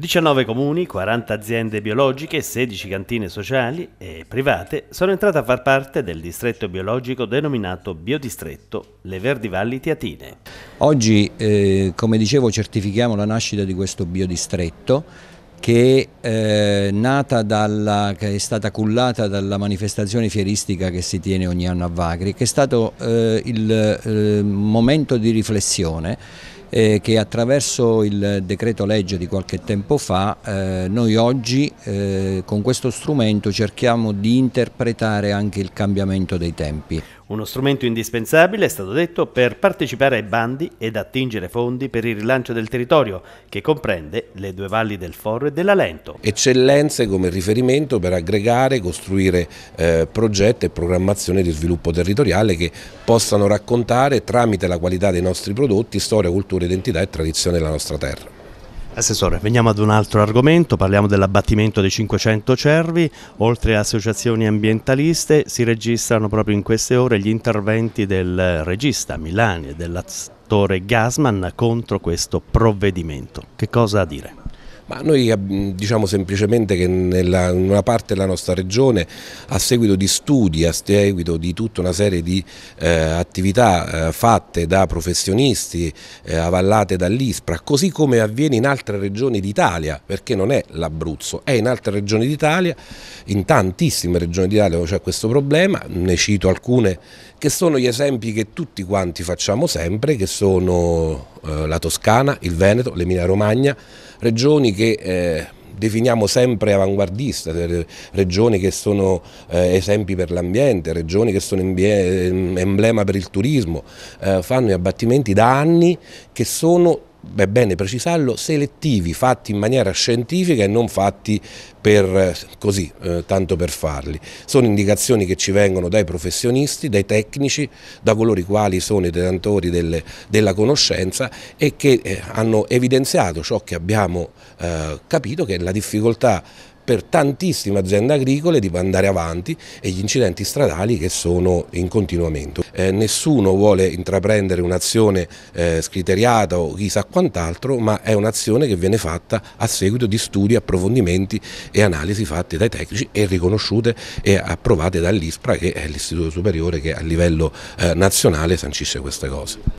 19 comuni, 40 aziende biologiche, 16 cantine sociali e private sono entrate a far parte del distretto biologico denominato Biodistretto Le Verdi Valli Tiatine. Oggi, eh, come dicevo, certifichiamo la nascita di questo biodistretto che è, eh, dalla, che è, stata cullata dalla manifestazione fieristica che si tiene ogni anno a Vagri, che è stato eh, il eh, momento di riflessione eh, che attraverso il decreto legge di qualche tempo fa eh, noi oggi eh, con questo strumento cerchiamo di interpretare anche il cambiamento dei tempi. Uno strumento indispensabile, è stato detto, per partecipare ai bandi ed attingere fondi per il rilancio del territorio, che comprende le due valli del Forro e dell'Alento. Eccellenze come riferimento per aggregare, costruire eh, progetti e programmazioni di sviluppo territoriale che possano raccontare tramite la qualità dei nostri prodotti storia, cultura, identità e tradizione della nostra terra. Assessore, veniamo ad un altro argomento, parliamo dell'abbattimento dei 500 cervi, oltre a associazioni ambientaliste si registrano proprio in queste ore gli interventi del regista Milani e dell'attore Gasman contro questo provvedimento. Che cosa a dire? Ma noi eh, diciamo semplicemente che nella, in una parte della nostra regione, a seguito di studi, a seguito di tutta una serie di eh, attività eh, fatte da professionisti, eh, avallate dall'ISPRA, così come avviene in altre regioni d'Italia, perché non è l'Abruzzo, è in altre regioni d'Italia, in tantissime regioni d'Italia c'è questo problema, ne cito alcune che sono gli esempi che tutti quanti facciamo sempre, che sono eh, la Toscana, il Veneto, l'Emilia Romagna, regioni che eh, definiamo sempre avanguardiste, regioni che sono eh, esempi per l'ambiente, regioni che sono eh, emblema per il turismo, eh, fanno gli abbattimenti da anni che sono è bene precisarlo, selettivi, fatti in maniera scientifica e non fatti per, eh, così, eh, tanto per farli. Sono indicazioni che ci vengono dai professionisti, dai tecnici, da coloro i quali sono i detentori delle, della conoscenza e che eh, hanno evidenziato ciò che abbiamo eh, capito, che è la difficoltà per tantissime aziende agricole di andare avanti e gli incidenti stradali che sono in continuo aumento. Eh, nessuno vuole intraprendere un'azione eh, scriteriata o chissà quant'altro, ma è un'azione che viene fatta a seguito di studi, approfondimenti e analisi fatte dai tecnici e riconosciute e approvate dall'ISPRA che è l'istituto superiore che a livello eh, nazionale sancisce queste cose.